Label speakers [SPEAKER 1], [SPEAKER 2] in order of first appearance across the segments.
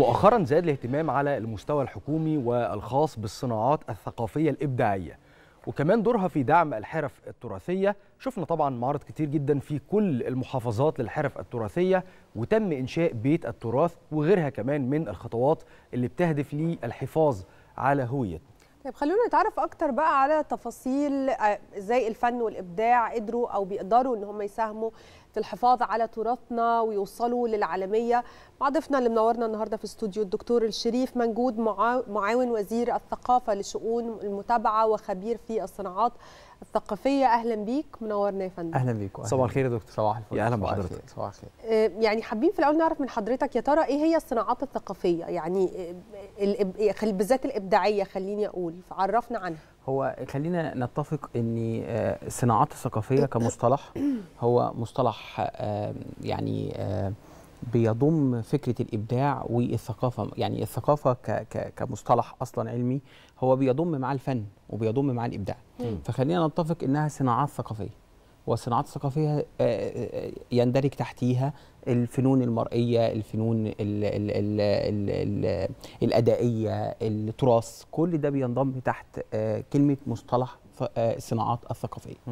[SPEAKER 1] مؤخرا زاد الاهتمام على المستوى الحكومي والخاص بالصناعات الثقافية الإبداعية وكمان دورها في دعم الحرف التراثية شفنا طبعا معارض كتير جدا في كل المحافظات للحرف التراثية وتم إنشاء بيت التراث وغيرها كمان من الخطوات اللي بتهدف للحفاظ على هويتنا
[SPEAKER 2] طيب خلونا نتعرف اكتر بقى على تفاصيل آه، ازاي الفن والابداع قدروا او بيقدروا ان هم يساهموا في الحفاظ على تراثنا ويوصلوا للعالميه مع ضيفنا اللي منورنا النهارده في استوديو الدكتور الشريف منجود معاون وزير الثقافه لشؤون المتابعه وخبير في الصناعات الثقافيه اهلا بيك منورنا يا فندم اهلا بيك صباح الخير
[SPEAKER 1] يا
[SPEAKER 3] دكتور صباح الفل يا اهلا بحضرتك صباح الخير
[SPEAKER 2] آه، يعني حابين في الاول نعرف من حضرتك يا ترى ايه هي الصناعات الثقافيه يعني آه، إيه، بالذات الابداعيه خليني اقول فعرفنا عنها
[SPEAKER 3] هو خلينا نتفق ان آه، الصناعات الثقافيه كمصطلح هو مصطلح يعني بيضم فكره الابداع والثقافه يعني الثقافه ك ك كمصطلح اصلا علمي هو بيضم مع الفن وبيضم مع الابداع م. فخلينا نتفق انها صناعات ثقافيه والصناعات الثقافيه آه، آه، آه، يندرج تحتيها الفنون المرئيه الفنون الـ الـ الـ الـ الـ الادائيه التراث كل ده بينضم تحت كلمه مصطلح الصناعات الثقافيه م.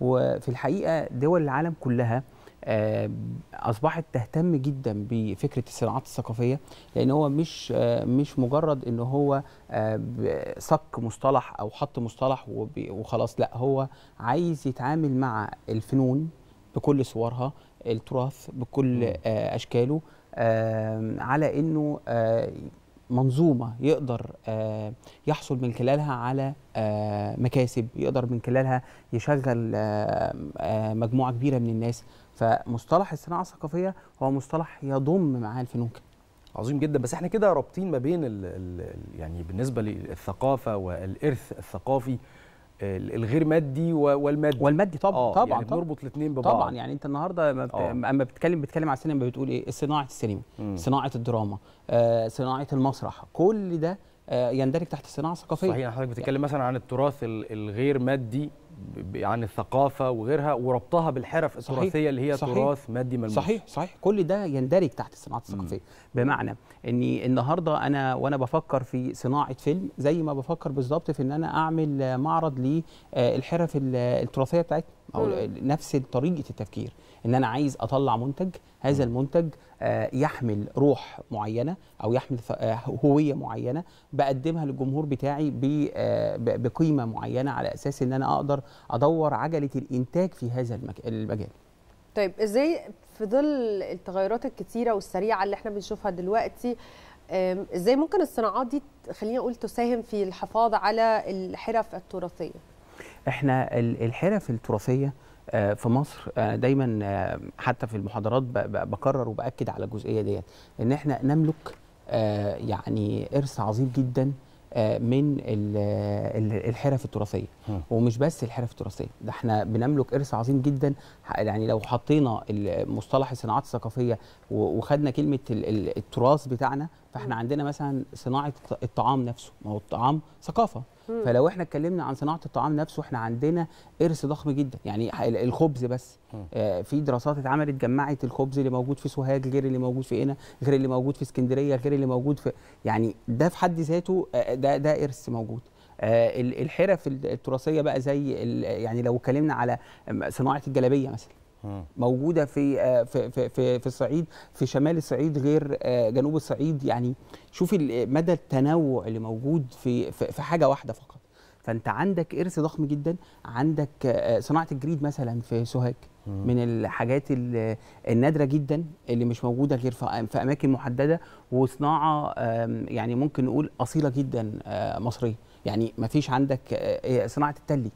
[SPEAKER 3] وفي الحقيقه دول العالم كلها آه، اصبحت تهتم جدا بفكره الصناعات الثقافيه لان هو مش آه، مش مجرد ان هو صك آه، مصطلح او حط مصطلح وخلاص لا هو عايز يتعامل مع الفنون بكل صورها التراث بكل اشكاله على انه منظومه يقدر آه، يحصل من خلالها على آه، مكاسب يقدر من خلالها يشغل آه، مجموعه كبيره من الناس فمصطلح الصناعه الثقافيه هو مصطلح يضم معاه الفنون عظيم
[SPEAKER 1] جدا بس احنا كده رابطين ما بين الـ الـ يعني بالنسبه للثقافه والارث الثقافي
[SPEAKER 3] الغير مادي والمادي والمادي طبعا آه طبعا يعني بنربط
[SPEAKER 1] الاثنين ببعض طبعا يعني
[SPEAKER 3] انت النهارده آه. اما بتتكلم بتتكلم على السينما بتقول ايه صناعه السينما صناعه الدراما آه، صناعه المسرح كل ده آه، يندرج تحت الصناعه الثقافيه صحيح حضرتك بتتكلم يعني. مثلا عن
[SPEAKER 1] التراث الغير مادي عن الثقافه وغيرها وربطها بالحرف التراثيه اللي هي صحيح. تراث مادي ملموس صحيح
[SPEAKER 3] صحيح كل ده يندرج تحت الصناعات الثقافيه مم. بمعنى اني النهارده انا وانا بفكر في صناعه فيلم زي ما بفكر بالظبط في ان انا اعمل معرض للحرف آه، آه، التراثيه بتاعتنا او نفس طريقه التفكير ان انا عايز اطلع منتج هذا المنتج آه، يحمل روح معينه او يحمل هويه معينه بقدمها للجمهور بتاعي بقيمه معينه على اساس ان انا اقدر ادور عجله الانتاج في هذا المجال
[SPEAKER 2] طيب ازاي في ظل التغيرات الكثيره والسريعه اللي احنا بنشوفها دلوقتي ازاي ممكن الصناعات دي خلينا اقول تساهم في الحفاظ على الحرف التراثيه
[SPEAKER 3] احنا الحرف التراثيه آه، في مصر آه، دايما آه، حتى في المحاضرات بكرر وباكد على الجزئيه ديت ان احنا نملك يعني ارث عظيم جدا آه، من الحرف التراثيه ومش بس الحرف التراثيه ده احنا بنملك ارث عظيم جدا يعني لو حطينا مصطلح الصناعات الثقافيه وخدنا كلمه التراث بتاعنا فاحنا م. عندنا مثلا صناعه الطعام نفسه ما هو الطعام ثقافه فلو احنا اتكلمنا عن صناعه الطعام نفسه احنا عندنا ارث ضخم جدا يعني الخبز بس آه في دراسات اتعملت جمعت الخبز اللي موجود في سوهاج غير اللي موجود في هنا غير اللي موجود في اسكندريه غير اللي موجود في يعني ده في حد ذاته آه، ده ده ارث موجود آه الحرف التراثيه بقى زي يعني لو اتكلمنا على صناعه الجلابيه مثلا موجوده آه، في في في, في الصعيد في شمال الصعيد غير آه، جنوب الصعيد يعني شوف مدى التنوع اللي موجود في في حاجه واحده فقط فانت عندك ارث ضخم جدا عندك آه، صناعه الجريد مثلا في سوهاج من الحاجات النادره جدا اللي مش موجوده غير في اماكن محدده وصناعه يعني ممكن نقول اصيله جدا مصريه يعني ما فيش عندك صناعه التلي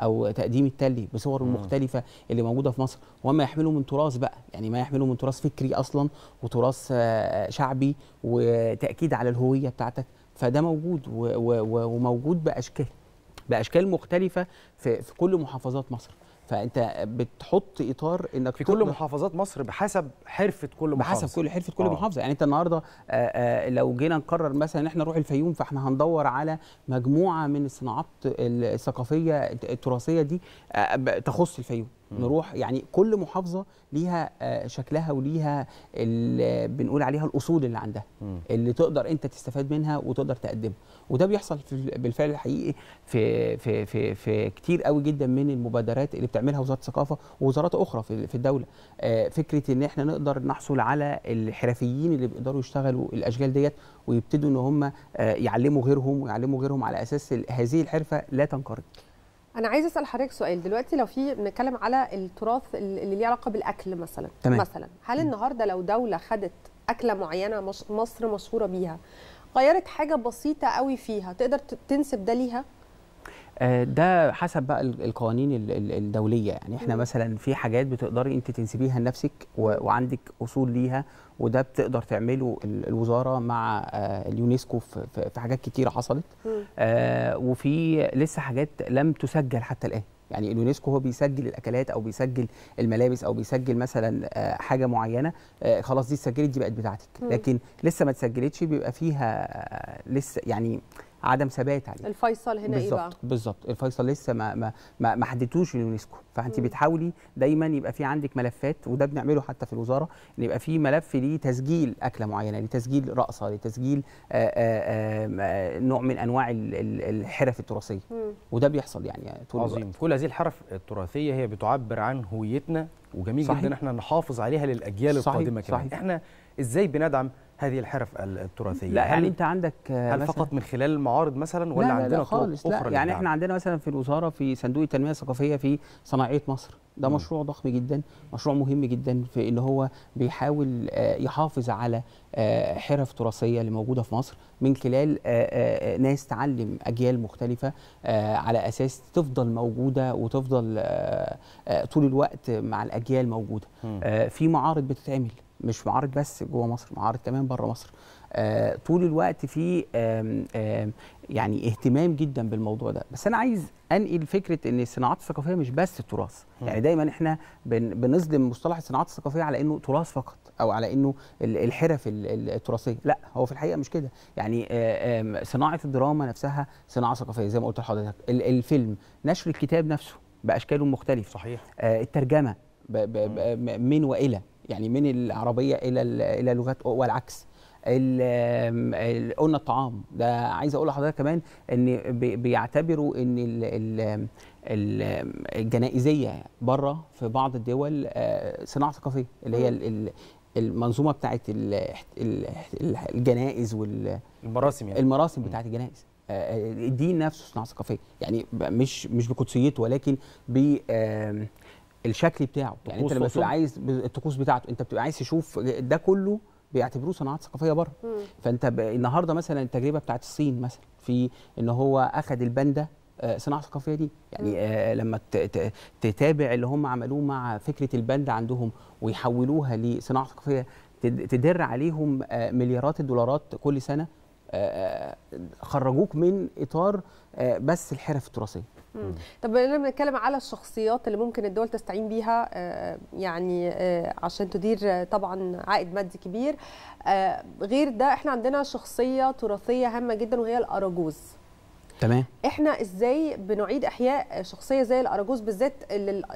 [SPEAKER 3] او تقديم التلي بصوره المختلفه اللي موجوده في مصر وما يحمله من تراث بقى يعني ما يحمله من تراث فكري اصلا وتراث آه، آه، شعبي وتاكيد على الهويه بتاعتك فده موجود وموجود باشكال باشكال مختلفه في كل محافظات مصر فانت بتحط اطار انك في كل محافظات مصر بحسب حرفه كل محافظه بحسب كل حرفه كل آه. محافظه يعني انت النهارده آه، آه، لو جينا نقرر مثلا ان احنا نروح الفيوم فاحنا هندور على مجموعه من الصناعات الثقافيه التراثيه دي آه، تخص الفيوم نروح يعني كل محافظه ليها آه، شكلها وليها بنقول عليها الاصول اللي عندها اللي تقدر انت تستفاد منها وتقدر تقدمها وده بيحصل بالفعل الحقيقي في في في في كتير قوي جدا من المبادرات اللي بتعملها وزاره الثقافه ووزارات اخرى في الدوله آه، فكره ان احنا نقدر نحصل على الحرفيين اللي بيقدروا يشتغلوا الاشغال ديت ويبتدوا ان هم آه، يعلموا غيرهم ويعلموا غيرهم على اساس هذه الحرفه لا تنقرض
[SPEAKER 2] انا عايزه اسال حضرتك سؤال دلوقتي لو في بنتكلم على التراث اللي ليه علاقه بالاكل مثلا تمام. مثلا هل النهارده لو دوله خدت اكله معينه مصر مشهوره بيها غيرت حاجه بسيطه قوي فيها تقدر تنسب ده ليها
[SPEAKER 3] آه، ده حسب بقى القوانين الدوليه يعني احنا مثلا في حاجات بتقدري انت تنسبيها لنفسك وعندك اصول ليها وده بتقدر تعمله الوزاره مع آه، اليونسكو في حاجات كتيره حصلت آه، وفي لسه حاجات لم تسجل حتى الان يعني اليونسكو هو بيسجل الاكلات او بيسجل الملابس او بيسجل مثلا حاجه معينه خلاص دي اتسجلت دي بقت بتاعتك لكن لسه ما اتسجلتش بيبقى فيها لسه يعني عدم ثبات عليه
[SPEAKER 2] الفيصل هنا ايه بقى
[SPEAKER 3] بالظبط الفيصل لسه ما ما ما, ما حددتوش اليونسكو فانت بتحاولي دايما يبقى في عندك ملفات وده بنعمله حتى في الوزاره ان يبقى في ملف لتسجيل اكله معينه لتسجيل رقصه لتسجيل آآ آه، آآ آه، آه، نوع من انواع الحرف التراثيه وده بيحصل يعني طول عظيم الوقت. كل
[SPEAKER 1] هذه الحرف التراثيه هي بتعبر عن هويتنا وجميل صحيح. جدا احنا نحافظ عليها للاجيال صحيح. القادمه كمان صحيح. احنا ازاي بندعم هذه الحرف التراثيه لا يعني انت
[SPEAKER 3] عندك آه، هل فقط من خلال المعارض مثلا ولا لا عندنا لا خالص لا يعني احنا عندنا مثلا في الوزاره في صندوق التنميه الثقافيه في صناعيه مصر ده م. مشروع ضخم جدا مشروع مهم جدا في ان هو بيحاول آه، يحافظ على آه، حرف تراثيه اللي موجوده في مصر من خلال ناس تعلم اجيال مختلفه على اساس تفضل موجوده وتفضل طول الوقت مع الاجيال موجوده م. في معارض بتتعمل مش معارض بس جوه مصر معارض كمان بره مصر آه طول الوقت في يعني اهتمام جدا بالموضوع ده بس انا عايز انقل فكره ان الصناعات الثقافيه مش بس تراث يعني دايما احنا بن بنصدم مصطلح الصناعات الثقافيه على انه تراث فقط او على انه الحرف التراثيه لا هو في الحقيقه مش كده يعني آه، صناعه الدراما نفسها صناعه ثقافيه زي ما قلت لحضرتك الفيلم نشر الكتاب نفسه باشكاله المختلفه صحيح آه، الترجمه من والى يعني من العربيه الى الى لغات والعكس قلنا الطعام ده عايز اقول لحضرتك كمان ان بيعتبروا ان الـ الـ الجنائزيه بره في بعض الدول آه، صناعه ثقافيه اللي هي المنظومه بتاعه الجنائز وال المراسم يعني المراسم بتاعه الجنائز آه، آه، الدين نفسه صناعه ثقافيه يعني مش مش بقدسيته ولكن ب الشكل بتاعه يعني انت لما تبقى عايز الطقوس بتاعته انت بتبقى عايز تشوف ده كله بيعتبروه صناعات ثقافيه بره فانت ب... النهارده مثلا التجربه بتاعت الصين مثلا في ان هو اخذ الباندا آه، صناعه ثقافيه دي يعني آه لما تتابع اللي هم عملوه مع فكره الباندا عندهم ويحولوها لصناعه ثقافيه تدر عليهم آه مليارات الدولارات كل سنه آه, آه، خرجوك من اطار آه بس الحرف التراثيه
[SPEAKER 2] طب لما بنتكلم على الشخصيات اللي ممكن الدول تستعين بيها آه، يعني آه، عشان تدير آه، طبعا عائد مادي كبير غير ده احنا عندنا شخصيه تراثيه هامه جدا وهي الاراجوز تمام احنا ازاي بنعيد احياء شخصيه زي الاراجوز بالذات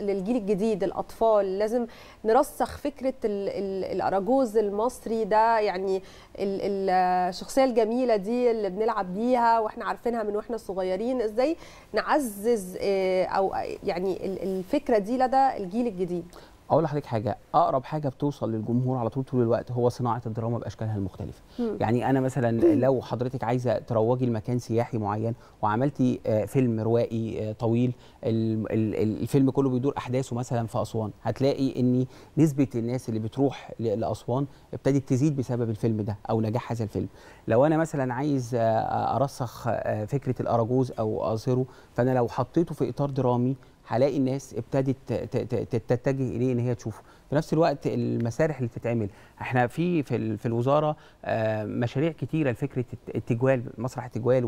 [SPEAKER 2] للجيل الجديد الاطفال لازم نرسخ فكره الاراجوز المصري ده يعني الشخصيه الجميله دي اللي بنلعب بيها واحنا عارفينها من واحنا صغيرين ازاي نعزز آه، او يعني الفكره دي لدى الجيل الجديد
[SPEAKER 3] اقول لحضرتك حاجه اقرب حاجه بتوصل للجمهور على طول طول الوقت هو صناعه الدراما باشكالها المختلفه مم. يعني انا مثلا لو حضرتك عايزه تروجي لمكان سياحي معين وعملتي آه، فيلم روائي آه، طويل الفيلم كله بيدور احداثه مثلا في اسوان هتلاقي ان نسبه الناس اللي بتروح لاسوان ابتدت تزيد بسبب الفيلم ده او نجاح هذا الفيلم لو انا مثلا عايز آه، ارسخ فكره الاراجوز او اظهره فانا لو حطيته في اطار درامي هلاقي الناس ابتدت تتجه اليه ان هي تشوفه في نفس الوقت المسارح اللي بتتعمل احنا في في, في الوزاره آه، مشاريع كتيره لفكره التجوال مسرح التجوال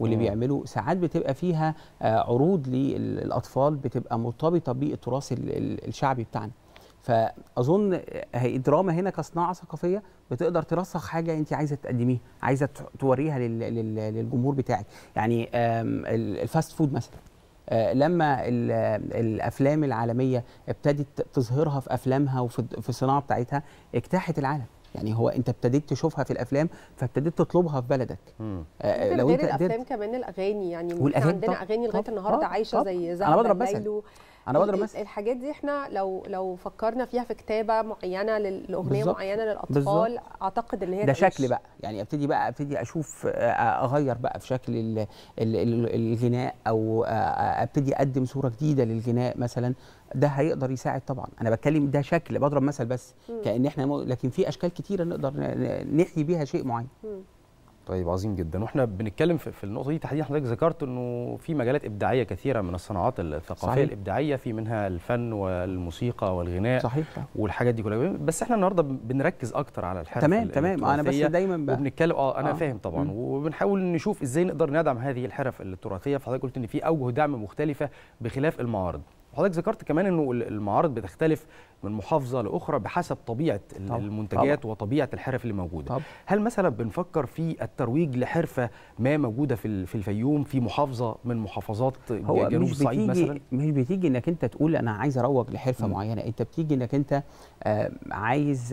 [SPEAKER 3] واللي بيعملوا ساعات بتبقى فيها آه، عروض للاطفال بتبقى مرتبطه بالتراث الشعبي بتاعنا فاظن هي دراما هنا كصناعه ثقافيه بتقدر ترسخ حاجه انت عايزه تقدميها عايزه توريها للجمهور بتاعك يعني الفاست فود مثلا آه، لما الافلام العالميه ابتدت تظهرها في افلامها وفي الصناعه بتاعتها اجتاحت العالم يعني هو انت ابتديت تشوفها في الافلام فابتديت تطلبها في بلدك آه لو انت الافلام
[SPEAKER 2] كمان الاغاني يعني ممكن عندنا اغاني لغايه النهارده عايشه زي زي انا بقدر مثلا الحاجات دي احنا لو لو فكرنا فيها في كتابه معينه لاغنيه معينه للاطفال بالزبط. اعتقد ان هي ده شكل
[SPEAKER 3] بقى يعني ابتدي بقى ابتدي اشوف اغير بقى في شكل ال ال الغناء او ابتدي اقدم صوره جديده للغناء مثلا ده هيقدر يساعد طبعا انا بتكلم ده شكل بضرب مثل بس م. كان احنا لكن في اشكال كتيره نقدر نحيي بيها شيء معين م. طيب عظيم جدا واحنا بنتكلم في النقطه دي تحديدا حضرتك ذكرت انه في مجالات
[SPEAKER 1] ابداعيه كثيره من الصناعات الثقافيه صحيح. الابداعيه في منها الفن والموسيقى والغناء صحيح والحاجات دي كلها بس احنا النهارده بنركز اكتر على الحرف تمام تمام انا بس دايما بقى وبنتكلم اه انا آه. فاهم طبعا م. وبنحاول نشوف ازاي نقدر ندعم هذه الحرف التراثيه فحضرتك قلت ان في اوجه دعم مختلفه بخلاف المعارض حضرتك ذكرت كمان انه المعارض بتختلف من محافظه لاخرى بحسب طبيعه طبعا. المنتجات طبعا. وطبيعه الحرف اللي موجوده طبعا. هل مثلا بنفكر في الترويج لحرفه ما موجوده في الفيوم في محافظه من محافظات
[SPEAKER 3] هو جنوب الصعيد مثلا مش بتيجي انك انت تقول انا عايز اروج لحرفه م. معينه انت بتيجي انك انت عايز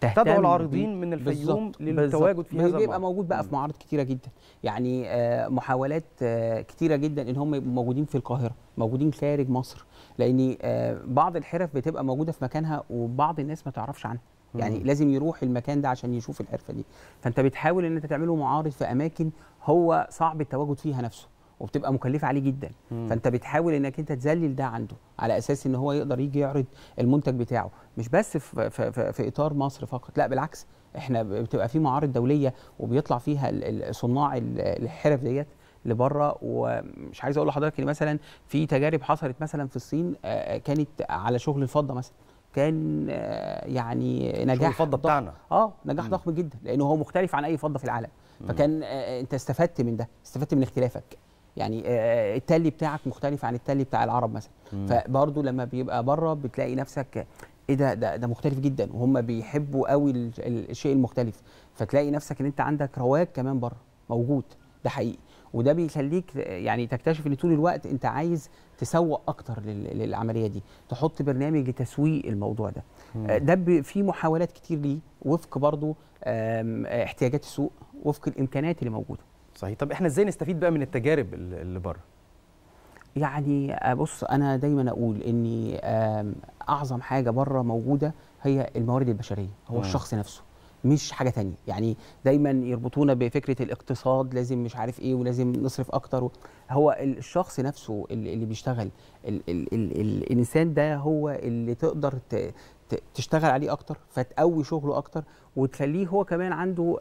[SPEAKER 3] تهتم تدعو العارضين من الفيوم بالزبط. للتواجد في هذا المعرض بيبقى موجود بقى في معارض كتيره جدا يعني آه، محاولات آه، كتيره جدا ان هم يبقوا موجودين في القاهره موجودين خارج مصر لان آه، بعض الحرف بتبقى موجودة موجوده في مكانها وبعض الناس ما تعرفش عنها يعني مم. لازم يروح المكان ده عشان يشوف الحرفه دي فانت بتحاول ان انت تعمله معارض في اماكن هو صعب التواجد فيها نفسه وبتبقى مكلفه عليه جدا مم. فانت بتحاول انك انت تذلل ده عنده على اساس ان هو يقدر يجي يعرض المنتج بتاعه مش بس في, في, في, في اطار مصر فقط لا بالعكس احنا بتبقى في معارض دوليه وبيطلع فيها صناع الحرف ديت لبره ومش عايز اقول لحضرتك ان مثلا في تجارب حصلت مثلا في الصين آه، آه، كانت على شغل الفضه مثلا كان آه، يعني نجاح الفضه بتاعنا اه نجاح ضخم جدا لانه هو مختلف عن اي فضه في العالم فكان انت استفدت من ده استفدت من اختلافك يعني التلي بتاعك مختلف عن التلي بتاع العرب مثلا فبرضه لما بيبقى بره بتلاقي نفسك ايه ده ده, ده مختلف جدا وهم بيحبوا قوي الشيء المختلف فتلاقي نفسك ان انت عندك رواج كمان بره موجود ده حقيقي وده بيخليك يعني تكتشف ان طول الوقت انت عايز تسوق اكتر للعمليه دي تحط برنامج لتسويق الموضوع ده آه، ده في محاولات كتير ليه وفق برضو احتياجات السوق وفق الامكانيات اللي موجوده صحيح طب احنا ازاي نستفيد بقى من التجارب اللي بره يعني آه، بص انا دايما اقول ان اعظم حاجه بره موجوده هي الموارد البشريه هو مم. الشخص نفسه مش حاجه تانية يعني دايما يربطونا بفكره الاقتصاد لازم مش عارف ايه ولازم نصرف اكتر هو الشخص نفسه اللي بيشتغل ال ال ال ال الانسان ده هو اللي تقدر تشتغل عليه اكتر فتقوي شغله اكتر وتخليه هو كمان عنده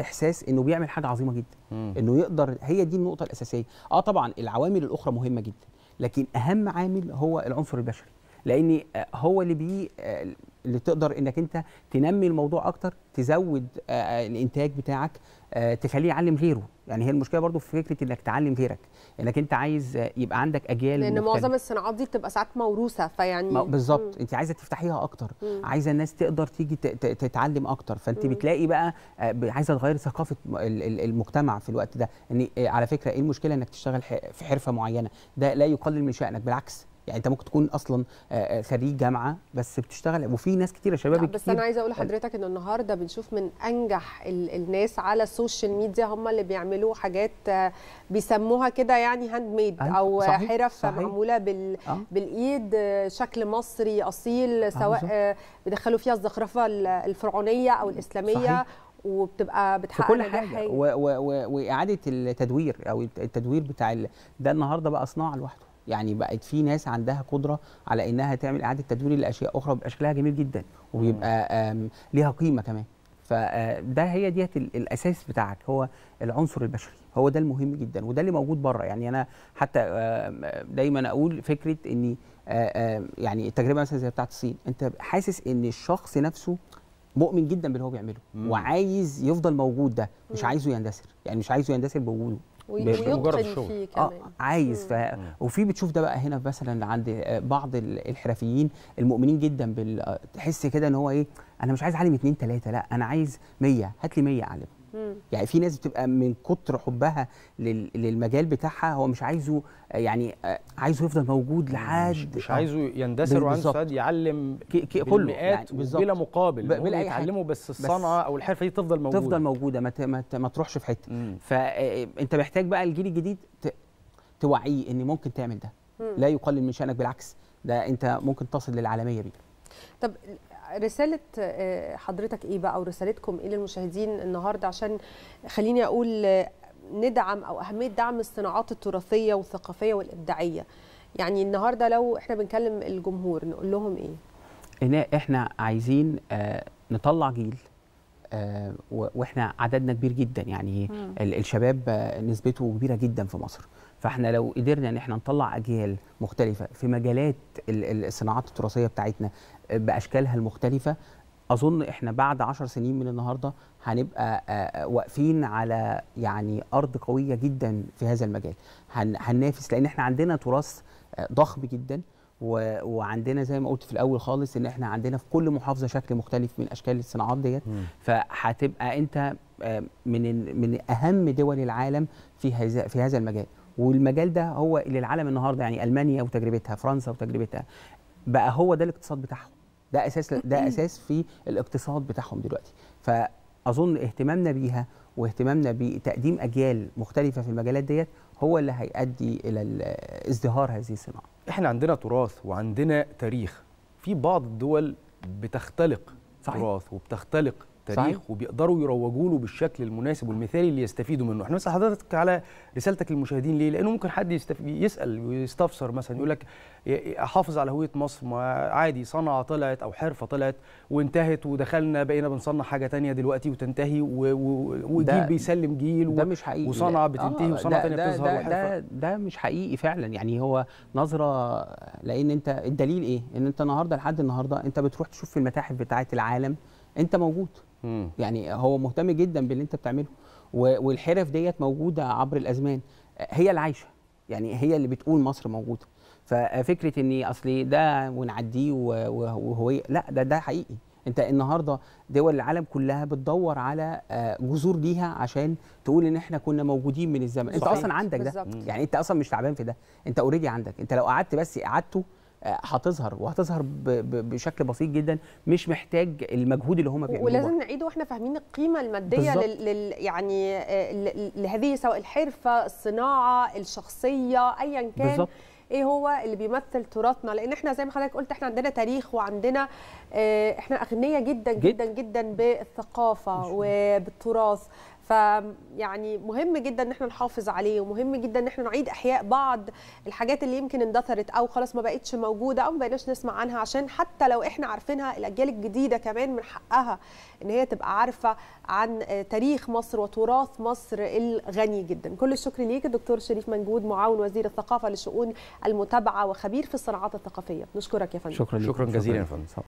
[SPEAKER 3] احساس انه بيعمل حاجه عظيمه جدا انه يقدر هي دي النقطه الاساسيه اه طبعا العوامل الاخرى مهمه جدا لكن اهم عامل هو العنصر البشري لان آه، هو اللي بي آه، اللي تقدر انك انت تنمي الموضوع اكتر تزود آه، آه، الانتاج بتاعك آه، تخليه يعلم غيره يعني هي المشكله برضو في فكره انك تعلم غيرك انك انت عايز يبقى عندك اجيال لان مختلفة. معظم
[SPEAKER 2] الصناعات دي بتبقى ساعات موروثه فيعني بالظبط
[SPEAKER 3] انت عايزه تفتحيها اكتر مم. عايزه الناس تقدر تيجي تتعلم اكتر فانت مم. بتلاقي بقى عايزه تغير ثقافه المجتمع في الوقت ده ان يعني على فكره ايه المشكله انك تشتغل في حرفه معينه ده لا يقلل من شانك بالعكس يعني انت ممكن تكون اصلا آه، آه، خريج جامعه بس بتشتغل وفي ناس كتيره شباب بس كتير انا عايزه اقول لحضرتك
[SPEAKER 2] ان النهارده بنشوف من انجح الناس على السوشيال ميديا هم اللي بيعملوا حاجات آه، بيسموها كده يعني هاند أيوة، ميد او صحيح. حرف صحيح. معموله بال آه. بالايد شكل مصري اصيل سواء آه بيدخلوا فيها الزخرفه الفرعونيه او الاسلاميه صحيح. وبتبقى بتحقق كل حاجه
[SPEAKER 3] واعاده التدوير او التدوير بتاع ده النهارده بقى صناعه لوحده يعني بقت في ناس عندها قدره على انها تعمل اعاده تدوير لاشياء اخرى بيبقى شكلها جميل جدا وبيبقى ليها قيمه كمان فده آه، هي ديت الاساس بتاعك هو العنصر البشري هو ده المهم جدا وده اللي موجود بره يعني انا حتى دايما اقول فكره اني آه، يعني التجربه مثلا زي بتاعه الصين انت حاسس ان الشخص نفسه مؤمن جدا باللي هو بيعمله وعايز يفضل موجود ده مش عايزه يندثر يعني مش عايزه يندثر بوجوده فيه آه، كمان آه عايز ف... وفي بتشوف ده بقى هنا مثلا عند آه، بعض الحرفيين المؤمنين جدا بال... آه، تحس كده ان هو ايه انا مش عايز عالم اتنين تلاته لا انا عايز 100 هات لي 100 عالم مم. يعني في ناس بتبقى من كتر حبها للمجال بتاعها هو مش عايزه يعني آه، عايزه يفضل موجود لحد مش عايزه يندثر وعنده استعداد
[SPEAKER 1] يعلم
[SPEAKER 3] كله يعني بلا مقابل بلا اي يتعلمه بس الصنعه او الحرفه دي تفضل موجوده تفضل موجوده ما, ما, ما تروحش في حته فانت آه، آه، محتاج بقى الجيل الجديد توعيه ان ممكن تعمل ده مم. لا يقلل من شانك بالعكس ده انت ممكن تصل للعالميه بيه
[SPEAKER 2] طب رساله آه، حضرتك ايه بقى او رسالتكم ايه للمشاهدين النهارده عشان خليني اقول آه، ندعم او اهميه دعم الصناعات التراثيه والثقافيه والابداعيه يعني النهارده لو احنا بنكلم الجمهور نقول لهم ايه
[SPEAKER 3] هنا احنا عايزين آه، نطلع جيل واحنا عددنا كبير جدا يعني م. الشباب نسبته كبيره جدا في مصر فاحنا لو قدرنا ان احنا نطلع اجيال مختلفه في مجالات الصناعات التراثيه بتاعتنا باشكالها المختلفه اظن احنا بعد عشر سنين من النهارده هنبقى آه، آه، واقفين على يعني ارض قويه جدا في هذا المجال هننافس لان احنا عندنا تراث آه، ضخم جدا وعندنا زي ما قلت في الاول خالص ان احنا عندنا في كل محافظه شكل مختلف من اشكال الصناعات ديت فهتبقى انت من من اهم دول العالم في هذا في هذا المجال والمجال ده هو اللي العالم النهارده يعني المانيا وتجربتها فرنسا وتجربتها بقى هو ده الاقتصاد بتاعهم ده اساس ده اساس في الاقتصاد بتاعهم دلوقتي فاظن اهتمامنا بيها واهتمامنا بتقديم اجيال مختلفه في المجالات ديت هو اللي هيؤدي الى ازدهار هذه الصناعه.
[SPEAKER 1] احنا عندنا تراث وعندنا تاريخ في بعض الدول بتختلق صحيح. تراث وبتختلق تاريخ صحيح. وبيقدروا يروجوا له بالشكل المناسب والمثالي اللي يستفيدوا منه احنا مثلا حضرتك على رسالتك للمشاهدين ليه لانه ممكن حد يستف... يسال ويستفسر مثلا يقول لك احافظ على هويه مصر ما عادي صنعه طلعت او حرفه طلعت وانتهت ودخلنا بقينا بنصنع حاجه تانية دلوقتي وتنتهي و... و...
[SPEAKER 3] وجيل بيسلم جيل و... ده مش حقيقي وصنعه آه، بتنتهي آه وصنعه ثانيه بتظهر ده, ده ده مش حقيقي فعلا يعني هو نظره لان انت الدليل ايه ان انت النهارده لحد النهارده انت بتروح تشوف في المتاحف بتاعه العالم انت موجود مم. يعني هو مهتم جدا باللي انت بتعمله والحرف ديت موجوده عبر الازمان هي اللي عايشه يعني هي اللي بتقول مصر موجوده ففكره ان اصلي ده ونعديه وهويه لا ده ده حقيقي انت النهارده دول العالم كلها بتدور على آه، جذور ليها عشان تقول ان احنا كنا موجودين من الزمن صحيح. انت اصلا عندك ده بالزبط. يعني انت اصلا مش تعبان في ده انت اوريدي عندك انت لو قعدت بس قعدته هتظهر وهتظهر بشكل بسيط جدا مش محتاج المجهود اللي هم بيعملوه ولازم
[SPEAKER 2] نعيد واحنا فاهمين القيمه الماديه لل... لل... يعني آه، لهذه سواء الحرفه الصناعه الشخصيه ايا كان بالزبط. ايه هو اللي بيمثل تراثنا لان احنا زي ما حضرتك قلت احنا عندنا تاريخ وعندنا آه، احنا اغنيه جدا جدا جدا بالثقافه وبالتراث فيعني مهم جدا ان احنا نحافظ عليه ومهم جدا ان احنا نعيد احياء بعض الحاجات اللي يمكن اندثرت او خلاص ما بقتش موجوده او ما بقيناش نسمع عنها عشان حتى لو احنا عارفينها الاجيال الجديده كمان من حقها ان هي تبقى عارفه عن تاريخ مصر وتراث مصر الغني جدا كل الشكر ليك الدكتور شريف منجود معاون وزير الثقافه لشؤون المتابعه وخبير في الصناعات الثقافيه نشكرك يا فندم
[SPEAKER 1] شكرا شكرا جزيلا يا فندم